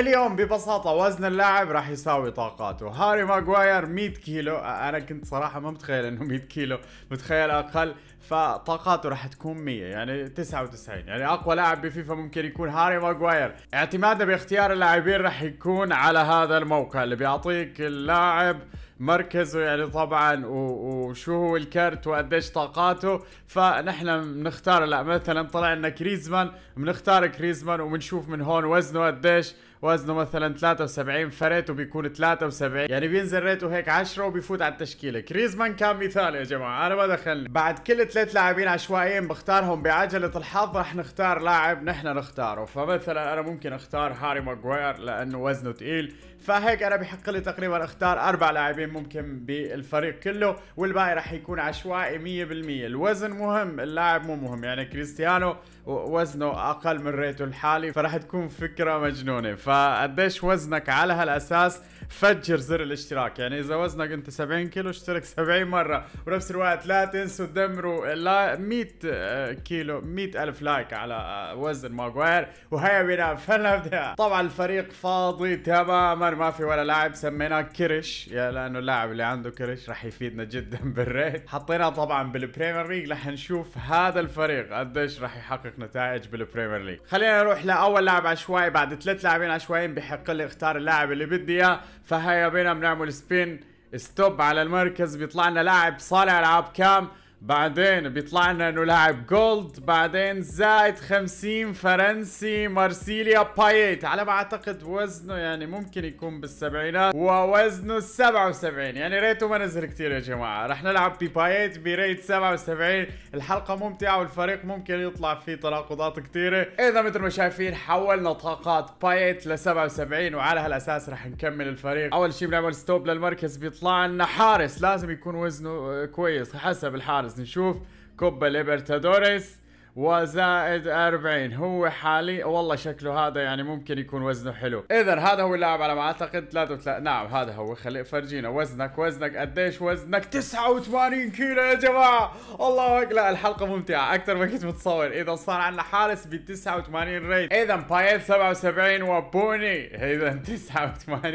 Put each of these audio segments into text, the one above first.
اليوم ببساطة وزن اللاعب راح يساوي طاقاته هاري ماغواير 100 كيلو انا كنت صراحة ما متخيل انه 100 كيلو متخيل اقل فطاقاته راح تكون 100 يعني 99 يعني اقوى لاعب بفيفا ممكن يكون هاري ماغواير اعتماده باختيار اللاعبين راح يكون على هذا الموقع اللي بيعطيك اللاعب مركزه يعني طبعا وشو هو الكرت وقديش طاقاته فنحن بنختار لا مثلا طلع لنا كريزمان بنختار كريزمان وبنشوف من هون وزنه قديش وزنه مثلا 73 فريت وبيكون 73 يعني بينزل ريته هيك 10 وبيفوت على التشكيله كريزمان كان مثال يا جماعه انا ما دخلني بعد كل ثلاث لاعبين عشوائيين بختارهم بعجله الحظ رح نختار لاعب نحن نختاره فمثلا انا ممكن اختار هاري ماجواير لانه وزنه ثقيل فهيك انا بحق لي تقريبا اختار اربع لاعبين ممكن بالفريق كله والباقي رح يكون عشوائي 100% الوزن مهم اللاعب مو مهم يعني كريستيانو وزنه اقل من ريته الحالي فراح تكون فكره مجنونه فقديش وزنك على هالاساس فجر زر الاشتراك يعني اذا وزنك انت 70 كيلو اشترك 70 مره ونفس الوقت لا تنسوا تدمروا لا 100 آه، كيلو 100 الف لايك على آه، وزن ماجواير وهيا بنا فلنبدا طبعا الفريق فاضي تماما ما في ولا لاعب سميناه كرش يا لانه اللاعب اللي عنده كرش راح يفيدنا جدا بالريت حطيناه طبعا بالبريمير ليج رح نشوف هذا الفريق قديش راح يحقق نشوف نتائج بالبريمير ليج خلينا نروح لاول لاعب عشوائي بعد ثلاث لاعبين عشوائيين بحق لي اختار اللاعب اللي بدي اياه فهيا بينا بنعمل سبين ستوب على المركز بيطلع لنا لاعب صانع العاب كام بعدين بيطلع لنا انه لاعب جولد بعدين زائد 50 فرنسي مارسيليا بايت على ما اعتقد وزنه يعني ممكن يكون بالسبعينات ووزنه 77 يعني ريته ما نزل كثير يا جماعه رح نلعب ببايت بريت 77 الحلقه ممتعه والفريق ممكن يطلع فيه تناقضات كثيره اذا مثل ما شايفين حولنا طاقات بايت ل 77 وعلى هالاساس رح نكمل الفريق اول شيء بنعمل ستوب للمركز بيطلع لنا حارس لازم يكون وزنه كويس حسب الحارس نشوف كوبا ليبرتادوريس وزائد 40 هو حالي والله شكله هذا يعني ممكن يكون وزنه حلو اذا هذا هو اللاعب على ما اعتقد 33 نعم هذا هو خلي فرجينا وزنك وزنك قديش وزنك 89 كيلو يا جماعه الله اكبر الحلقه ممتعه اكثر ما كنت متصور اذا صار عندنا حارس ب 89 ريت اذا بايت 77 وبوني اذا 89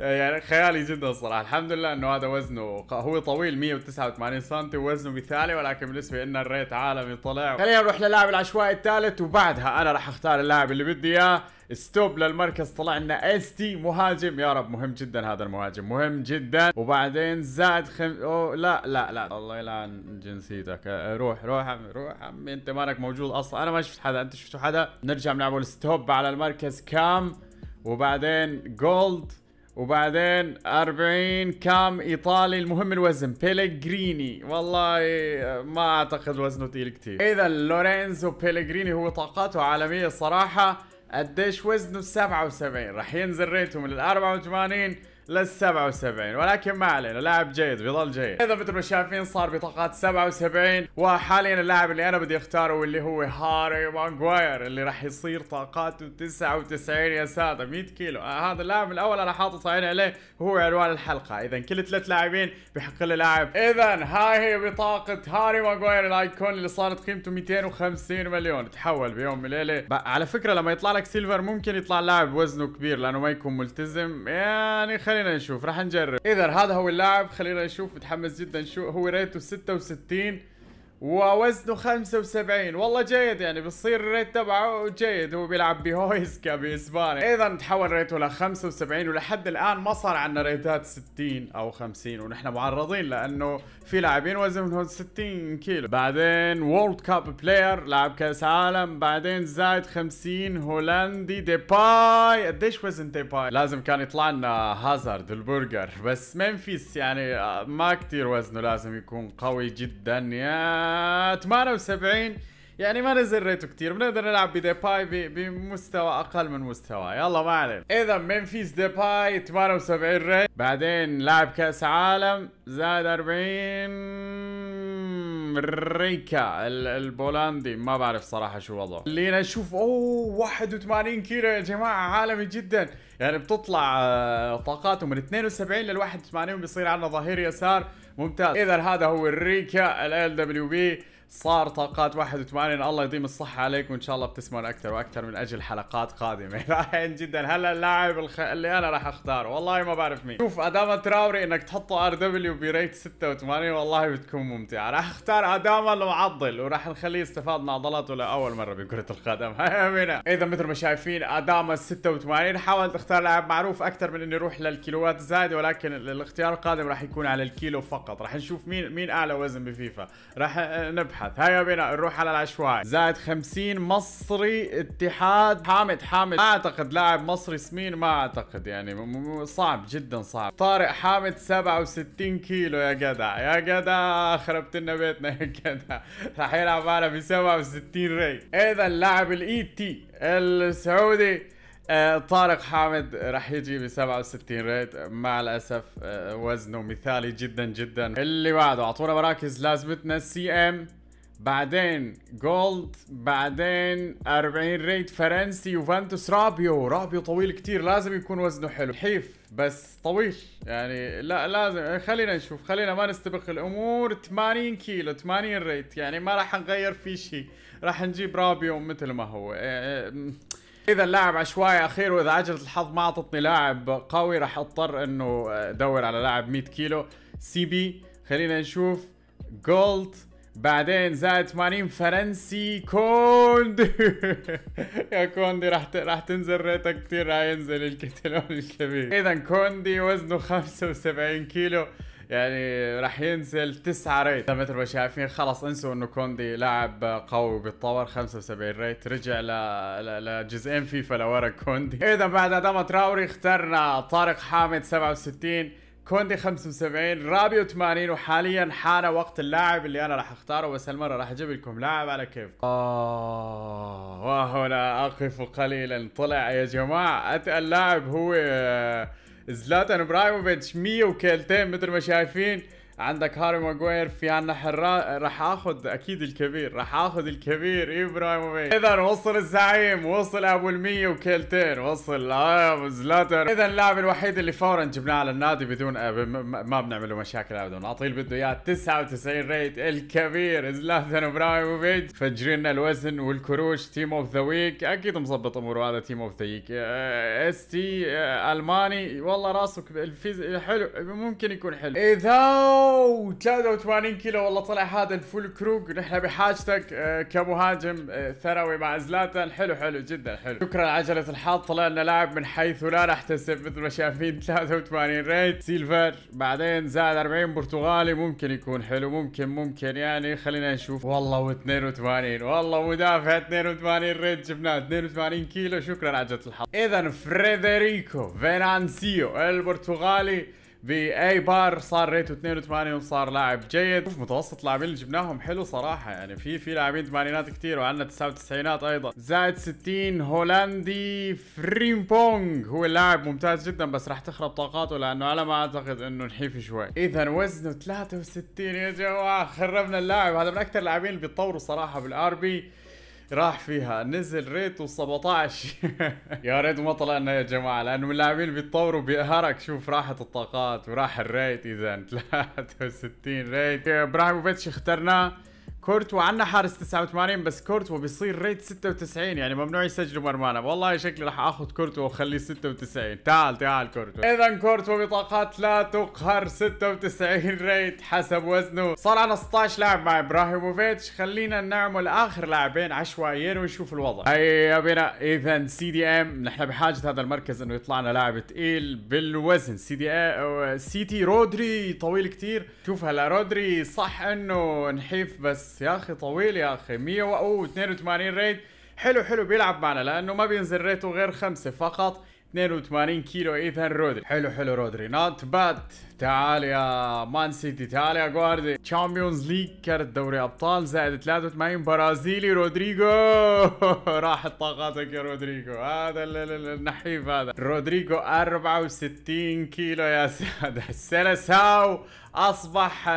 يعني خيالي جدا الصراحه الحمد لله انه هذا وزنه هو طويل 189 سم وزنه مثالي ولكن بالنسبه لنا الريت عالمي طلع خلينا نروح للاعب العشوائي الثالث وبعدها انا راح اختار اللاعب اللي بدي اياه ستوب للمركز طلع لنا اس تي مهاجم يا رب مهم جدا هذا المهاجم مهم جدا وبعدين زاد خم... أوه لا لا لا الله يلعن جنسيتك أه، روح روح عمي روح عمي انت مالك موجود اصلا انا ما شفت حدا انت شفتوا حدا نرجع بنعمل ستوب على المركز كام وبعدين جولد وبعدين 40 كام ايطالي المهم الوزن بيلغريني والله ما اعتقد وزنه ثقيل كثير اذا لورينزو بيلغريني هو طاقاته عالميه الصراحه قديش وزنه 77 راح ينزل ريته من ال 84 لل 77 ولكن ما علينا لاعب جيد بيظل جيد اذا مثل ما شايفين صار بطاقات 77 وحاليا اللاعب اللي انا بدي اختاره واللي هو هاري ماجواير اللي راح يصير طاقاته 99 يا ساده 100 كيلو آه هذا اللاعب الاول انا حاطط عيني عليه هو عنوان الحلقه اذا كل ثلاث لاعبين بحق لي لاعب اذا هاي هي بطاقه هاري ماجواير الايكون اللي صارت قيمته 250 مليون تحول بيوم ليله على فكره لما يطلع لك سيلفر ممكن يطلع لاعب وزنه كبير لانه ما يكون ملتزم يعني خلي خلينا نشوف راح نجرب اذا هذا هو اللاعب خلينا نشوف متحمس جدا شو هو ريته 66 ووزنه 75 والله جيد يعني بتصير الريت تبعه جيد هو بيلعب بهويسكا باسبانيا اذا تحول ريته ل 75 ولحد الان ما صار عندنا ريتات 60 او 50 ونحن معرضين لانه في لاعبين وزنهم 60 كيلو بعدين وورلد كاب بلاير لاعب كاس عالم بعدين زايد 50 هولندي ديباي قديش وزن ديباي لازم كان يطلع لنا هازارد البرجر بس منفيس يعني آه، ما كثير وزنه لازم يكون قوي جدا يعني 78 يعني ما نزل ريتو كتير بنقدر نلعب بديباي بمستوى اقل من مستوى يلا ما علينا اذا منفيس ديباي 78 ريت بعدين لاعب كاس عالم زاد 40 امريكا البولندي ما بعرف صراحه شو وضعه اللي نشوف اوه 81 كيلو يا جماعه عالمي جدا يعني بتطلع آه، طاقاته من 72 لل 81 بيصير عندنا ظهير يسار ممتاز اذا هذا هو الريكا ال دبليو بي صار طاقات 81 الله يديم الصحة عليكم وان شاء الله بتسمعون اكثر واكثر من اجل حلقات قادمة رائعين جدا هلا اللاعب الخ... اللي انا راح اختاره والله ما بعرف مين شوف اداما تراوري انك تحطه ار دبليو بريت 86 والله بتكون ممتعة راح اختار اداما المعضل وراح نخليه يستفاد من عضلاته لاول مرة بكرة القدم هاي بنا اذا مثل ما شايفين اداما 86 حاولت اختار لاعب معروف اكثر من اني اروح للكيلوات الزايدة ولكن الاختيار القادم راح يكون على الكيلو فقط راح نشوف مين مين اعلى وزن بفيفا راح نبحث نبحث هيا بنا نروح على العشوائي زائد 50 مصري اتحاد حامد حامد ما اعتقد لاعب مصري سمين ما اعتقد يعني صعب جدا صعب طارق حامد 67 كيلو يا جدع يا جدع خربت لنا بيتنا يا جدع راح يلعب معنا ب 67 ري اذا لاعب الاي تي السعودي آه، طارق حامد راح يجي ب 67 ريت مع الاسف آه، وزنه مثالي جدا جدا اللي بعده اعطونا مراكز لازمتنا سي ام بعدين جولد بعدين 40 ريت فرنسي يوفنتوس رابيو رابيو طويل كتير لازم يكون وزنه حلو حيف بس طويل يعني لا لازم خلينا نشوف خلينا ما نستبق الامور 80 كيلو 80 ريت يعني ما راح نغير في شيء راح نجيب رابيو مثل ما هو إيه، إيه، اذا اللاعب عشوائي اخير واذا عجله الحظ ما اعطتني لاعب قوي راح اضطر انه ادور على لاعب 100 كيلو سي بي خلينا نشوف جولد بعدين زائد 80 فرنسي كوندي يا كوندي راح راح تنزل ريتك كثير راح ينزل الكتلون الكبير اذا كوندي وزنه 75 كيلو يعني راح ينزل 9 ريت مثل ما شايفين خلص انسوا انه كوندي لاعب قوي بالطور 75 ريت رجع ل لجزئين فيفا لورا كوندي اذا بعد ادم تراوري اخترنا طارق حامد 67 كوندي 75 رابي 80 وحاليا حان وقت اللاعب اللي انا راح اختاره بس هالمره راح اجيب لكم لاعب على كيف اه وهنا اقف قليلا طلع يا جماعه اللاعب هو آه، زلاتان ابراهيموفيتش 100 وكيلتين مثل ما شايفين عندك هاري ماجوير في عنا حرا راح اخذ اكيد الكبير راح اخذ الكبير ابراهيموفيتش اذا وصل الزعيم وصل ابو المية وكلتين وصل آه زلاتر اذا اللاعب الوحيد اللي فورا جبناه على النادي بدون آه، ما بنعمل له مشاكل ابدا نعطيه اللي بده اياه 99 ريت الكبير زلاتر ابراهيموفيتش فجرنا الوزن والكروش تيم اوف ذا ويك اكيد مظبط اموره هذا تيم اوف ذا ويك اس تي الماني والله راسه الفيز حلو ممكن يكون حلو اذا اوه 83 كيلو والله طلع هذا الفول كروج نحن بحاجتك آه، كمهاجم آه، ثروي مع زلاتان حلو حلو جدا حلو شكرا عجلة الحظ طلع لنا لاعب من حيث لا نحتسب مثل ما شايفين 83 ريت سيلفر بعدين زائد 40 برتغالي ممكن يكون حلو ممكن ممكن يعني خلينا نشوف والله و82 والله مدافع 82 ريت جبناه 82 كيلو شكرا عجلة الحظ اذا فريدريكو فينانسيو البرتغالي باي بار صار ريته 82 وصار لاعب جيد شوف متوسط اللاعبين اللي جبناهم حلو صراحه يعني في في لاعبين ثمانينات كثير وعندنا 99 ايضا زائد 60 هولندي فريمبونج هو اللاعب ممتاز جدا بس راح تخرب طاقاته لانه على ما اعتقد انه نحيف شوي اذا وزنه 63 يا جماعه خربنا اللاعب هذا من اكثر اللاعبين اللي بيتطوروا صراحه بالار بي راح فيها نزل و 17 يا ريت ما طلعنا يا جماعه لانه اللاعبين بيتطوروا بيقهرك شوف راحت الطاقات وراح الريت اذا 63 ريت ابراهيموفيتش اخترناه كورت وعنا حارس 89 بس كورت وبيصير ريت 96 يعني ممنوع يسجلوا مرمانا والله شكلي راح اخذ كورت واخليه 96 تعال تعال كورت اذا كورت بطاقات لا تقهر 96 ريت حسب وزنه صار عنا 16 لاعب مع ابراهيموفيتش خلينا نعمل اخر لاعبين عشوائيين ونشوف الوضع اي بنا اذا سي دي ام نحن بحاجه هذا المركز انه يطلع لنا لاعب ثقيل بالوزن سي دي ام سي تي رودري طويل كثير شوف هلا رودري صح انه نحيف بس بس يا اخي طويل يا اخي 182 ريد حلو حلو بيلعب معنا لانه ما بينزل ريته غير خمسة فقط 82 كيلو ايثان رودري حلو حلو رودري نوت باد تعال يا مان سيتي تعال يا جواردي تشامبيونز ليج كارت دوري ابطال زائد 83 برازيلي رودريجو راحت طاقاتك يا رودريجو هذا النحيف هذا رودريجو 64 كيلو يا ساده سيلساو اصبح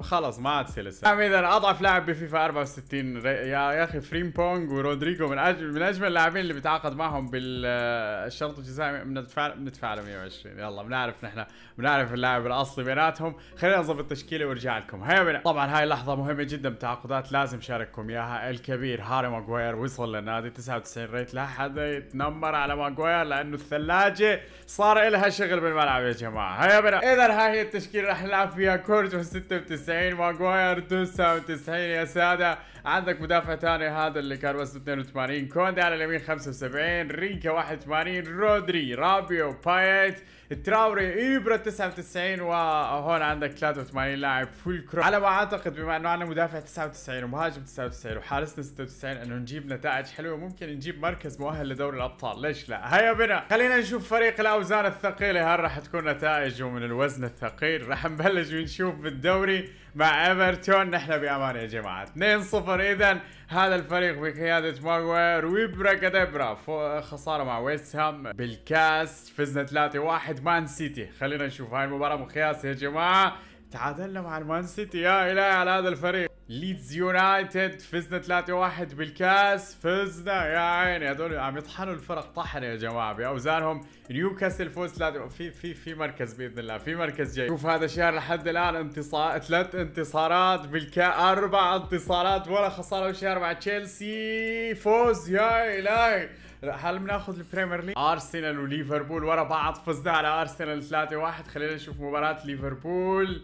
خلص ما عاد سيلساو اذا اضعف لاعب بفيفا 64 يا يا اخي فريم بونج ورودريجو من اجمل من اجمل اللاعبين اللي بيتعاقد معهم بالشرط الجزائي بندفع بندفع له 120 يلا بنعرف نحن بنعرف اللاعب اللاعب الاصلي بيناتهم خلينا نظبط التشكيله وارجع لكم هيا بنا طبعا هاي لحظه مهمه جدا بتعاقدات لازم شارككم اياها الكبير هاري ماجواير وصل للنادي 99 ريت لا حدا يتنمر على ماجواير لانه الثلاجه صار لها شغل بالملعب يا جماعه هيا بنا اذا هاي هي التشكيله راح نلعب فيها كورج 96 ماجواير 99 يا ساده عندك مدافع ثاني هذا اللي كان وزنه 82 كوندي على اليمين 75 ريكا 81 رودري رابيو بايت تراوري ايبرا 99 وهون عندك 83 لاعب فول كرو على ما اعتقد بما انه عندنا مدافع 99 ومهاجم 99 وحارسنا 96 انه نجيب نتائج حلوه ممكن نجيب مركز مؤهل لدوري الابطال ليش لا هيا بنا خلينا نشوف فريق الاوزان الثقيله هل راح تكون نتائجه من الوزن الثقيل راح نبلش ونشوف بالدوري مع ايفرتون نحن بامان يا جماعه 2-0 اذا هذا الفريق بقياده ماغوير وبراكادبرا خساره مع ويست هام بالكاس فزنا 3-1 مان سيتي خلينا نشوف هاي المباراه مقياس يا جماعه تعادلنا مع المان سيتي يا الهي على هذا الفريق ليدز يونايتد فزنا 3-1 بالكاس فزنا يا عيني هذول عم يطحنوا الفرق طحن يا جماعه باوزانهم نيوكاسل فوز 3 في في في مركز باذن الله في مركز جاي شوف هذا الشهر لحد الان انتصار ثلاث انتصارات بالكاس اربع انتصارات ولا خساره بالشهر مع تشيلسي فوز يا الهي هل بناخذ البريمير ليج؟ ارسنال وليفربول ورا بعض فزنا على ارسنال 3-1 خلينا نشوف مباراه ليفربول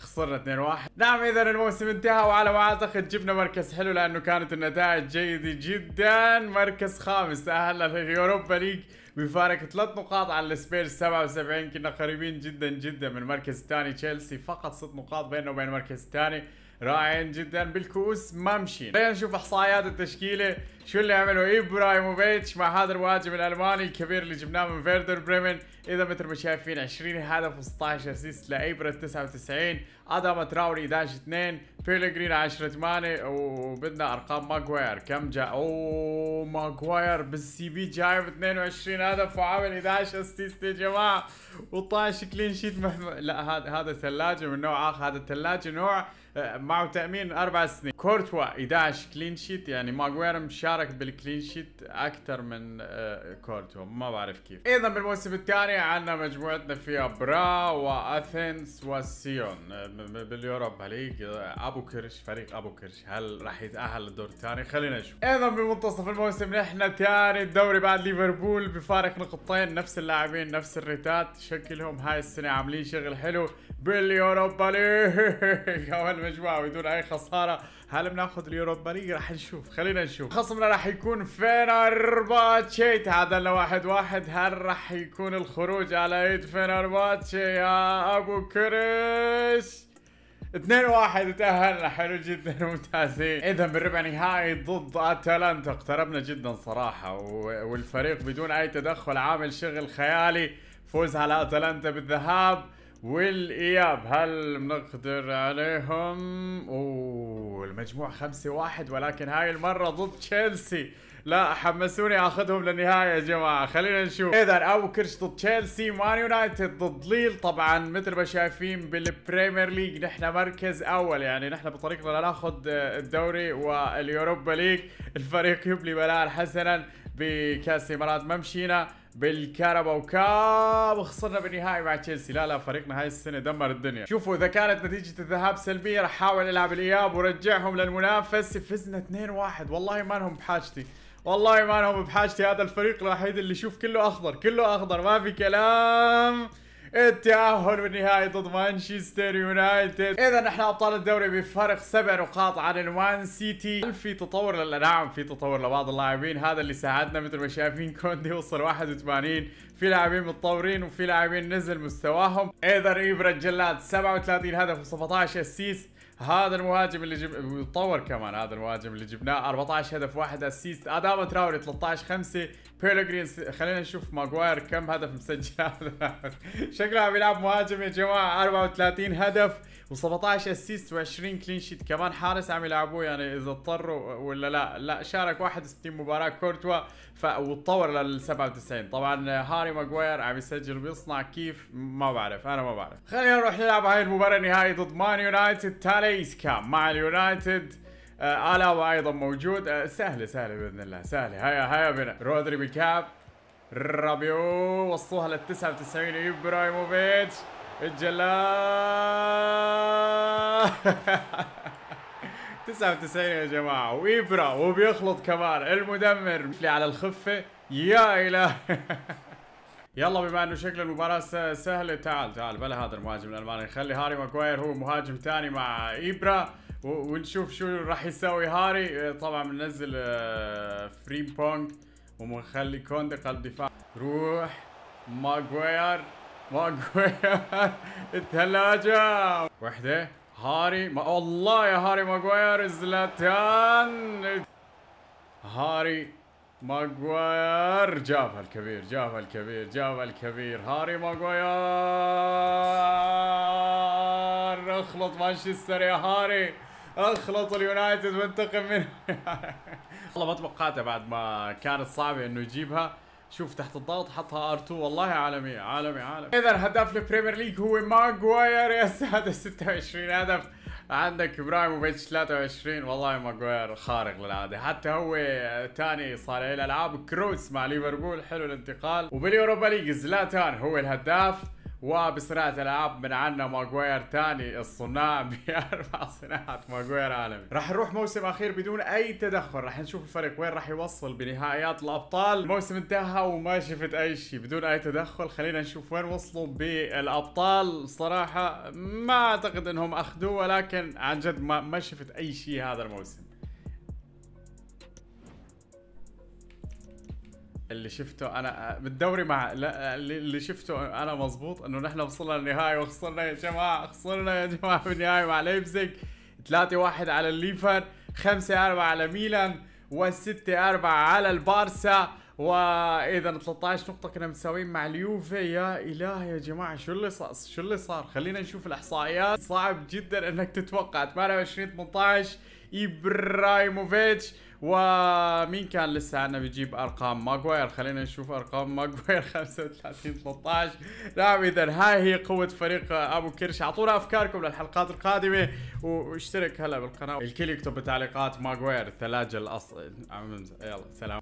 خسرنا 2-1 نعم اذا الموسم انتهى وعلى ما اعتقد جبنا مركز حلو لانه كانت النتائج جيدة جدا مركز خامس تأهلنا اوروبا ليج بفارق ثلاث نقاط على السبيرز 77 كنا قريبين جدا جدا من المركز الثاني تشيلسي فقط ست نقاط بيننا وبين المركز الثاني رائعين جدا بالكؤوس ما مشينا خلينا نشوف احصائيات التشكيله شو اللي عمله ابراهيموفيتش مع هذا الواجب الالماني الكبير اللي جبناه من فيردر بريمن اذا مثل ما شايفين 20 هدف و16 اسيست لابرا 99 ادم تراوري 11 2 بيلجرين 10 8 وبدنا ارقام ماجواير كم جاء اوه ماجواير بالسي بي جايب 22 هدف وعامل 11 اسيست يا جماعه و12 كلين شيت مهما لا هذا هذا ثلاجه من نوع اخر هذا الثلاجه نوع آه، معه تامين اربع سنين كورتوا 11 كلين شيت يعني ماجواير مشارك شارك بالكلين شيت اكثر من آه، كورتو ما بعرف كيف ايضا بالموسم الثاني عندنا مجموعتنا فيها برا واثينس وسيون آه، باليوروبا ليج آه، ابو كرش فريق ابو كرش هل راح يتاهل للدور الثاني خلينا نشوف ايضا بمنتصف الموسم نحن ثاني الدوري بعد ليفربول بفارق نقطتين نفس اللاعبين نفس الريتات شكلهم هاي السنه عاملين شغل حلو باليوروبا ليج اول مجموعه بدون اي خساره هل بناخذ اليوروبا ليج رح نشوف خلينا نشوف خصمنا راح يكون فينرباتشي تعادلنا واحد واحد هل راح يكون الخروج على ايد فينرباتشي يا ابو كريس 2 1 تأهلنا حلو جدا ممتازين اذا بالربع نهائي ضد اتلانتا اقتربنا جدا صراحة والفريق بدون اي تدخل عامل شغل خيالي فوز على اتلانتا بالذهاب والاياب هل بنقدر عليهم اوه المجموع خمسة واحد ولكن هاي المرة ضد تشيلسي لا حمسوني اخذهم للنهايه يا جماعه خلينا نشوف اذا او كرش ضد تشيلسي مان يونايتد ضد ليل طبعا مثل ما شايفين بالبريمير ليج نحن مركز اول يعني نحن بطريقنا لناخذ الدوري واليوروبا ليج الفريق يبلي بلاء حسنا بكاس الامارات ما مشينا بالكاراباو كاب وخسرنا بالنهائي مع تشيلسي لا لا فريقنا هاي السنه دمر الدنيا شوفوا اذا كانت نتيجه الذهاب سلبيه راح احاول العب الاياب ورجعهم للمنافس فزنا 2-1 والله ما لهم بحاجتي والله ما لهم بحاجتي هذا الفريق الوحيد اللي شوف كله اخضر كله اخضر ما في كلام التأهل بالنهائي ضد مانشستر يونايتد إذا نحن أبطال الدوري بفرق سبع نقاط عن الوان سيتي هل في تطور لا نعم في تطور لبعض اللاعبين هذا اللي ساعدنا مثل ما شايفين كوندي وصل 81 في لاعبين متطورين وفي لاعبين نزل مستواهم إذا إبرا الجلاد 37 هدف و17 اسيست هذا المهاجم اللي جب وتطور كمان هذا المهاجم اللي جبناه 14 هدف واحد اسيست اداما تراوري 13 5 بيلوجرين خلينا نشوف ماجواير كم هدف مسجل شكله عم يلعب مهاجم يا جماعه 34 هدف و17 اسيست و20 كلين شيت كمان حارس عم يلعبوه يعني اذا اضطروا ولا لا لا شارك 61 مباراه كورتوا وتطور لل 97 طبعا هاري ماجواير عم يسجل بيصنع كيف ما بعرف انا ما بعرف خلينا نروح نلعب هاي المباراه النهائيه ضد مان يونايتد تاليسكا مع اليونايتد آه الاوا ايضا موجود آه سهله سهله باذن الله سهله هيا هيا بنا رودري بكاب رابيو وصلوها لل 99 ابراهيموفيتش الجلال 99 يا جماعة وإبرة وبيخلط كمان المدمر اللي على الخفة يا إله يلا بما انه شكل المباراة سهلة تعال تعال بلا هذا المهاجم الالماني خلي هاري ماكواير هو مهاجم ثاني مع ابرا ونشوف شو راح يسوي هاري طبعا بننزل آه، فري بونج وبنخلي كوندي قلب دفاع روح ماجواير ماكو الثلاجة واحدة هاري ما والله يا هاري ماجواير زلاتان هاري ماجواير جابها الكبير جابها الكبير جابها الكبير هاري ماجواير اخلط مانشستر يا هاري اخلط اليونايتد وانتقم منه والله ما توقعته بعد ما كانت صعبه انه يجيبها شوف تحت الضغط حطها ار2 والله عالمي عالمي عالمي اذا هداف البريمير ليج هو ماجواير يا هذا 26 هدف عندك ابراهيموفيتش 23 والله ماجواير خارق للعاده حتى هو ثاني صار له العاب كروس مع ليفربول حلو الانتقال وباليوروبا ليج زلاتان هو الهداف وبصناعة الألعاب من عنا ماجوير تاني الصناع بأربع صناعات ماجوير عالمي راح نروح موسم أخير بدون أي تدخل راح نشوف الفريق وين راح يوصل بنهائيات الأبطال الموسم انتهى وما شفت أي شيء بدون أي تدخل خلينا نشوف وين وصلوا بالأبطال صراحة ما أعتقد أنهم أخذوه ولكن عن جد ما, ما شفت أي شيء هذا الموسم اللي شفته انا آه، بالدوري مع لا آه، اللي شفته انا مظبوط انه نحن وصلنا للنهائي وخسرنا يا جماعه خسرنا يا جماعه بالنهائي مع ليبزيج 3 1 على الليفر 5 4 على ميلان و6 4 على البارسا واذا 13 نقطه كنا مساويين مع اليوفي يا الهي يا جماعه شو اللي صار شو اللي صار خلينا نشوف الاحصائيات صعب جدا انك تتوقع 28 18 ابراهيموفيتش ومين كان لسه عنا بيجيب ارقام ماجواير خلينا نشوف ارقام ماجواير 35 13 نعم اذا هاي هي قوه فريق ابو كرش اعطونا افكاركم للحلقات القادمه واشترك هلا بالقناه الكل يكتب بتعليقات ماجواير الثلاجه الاصل يلا سلام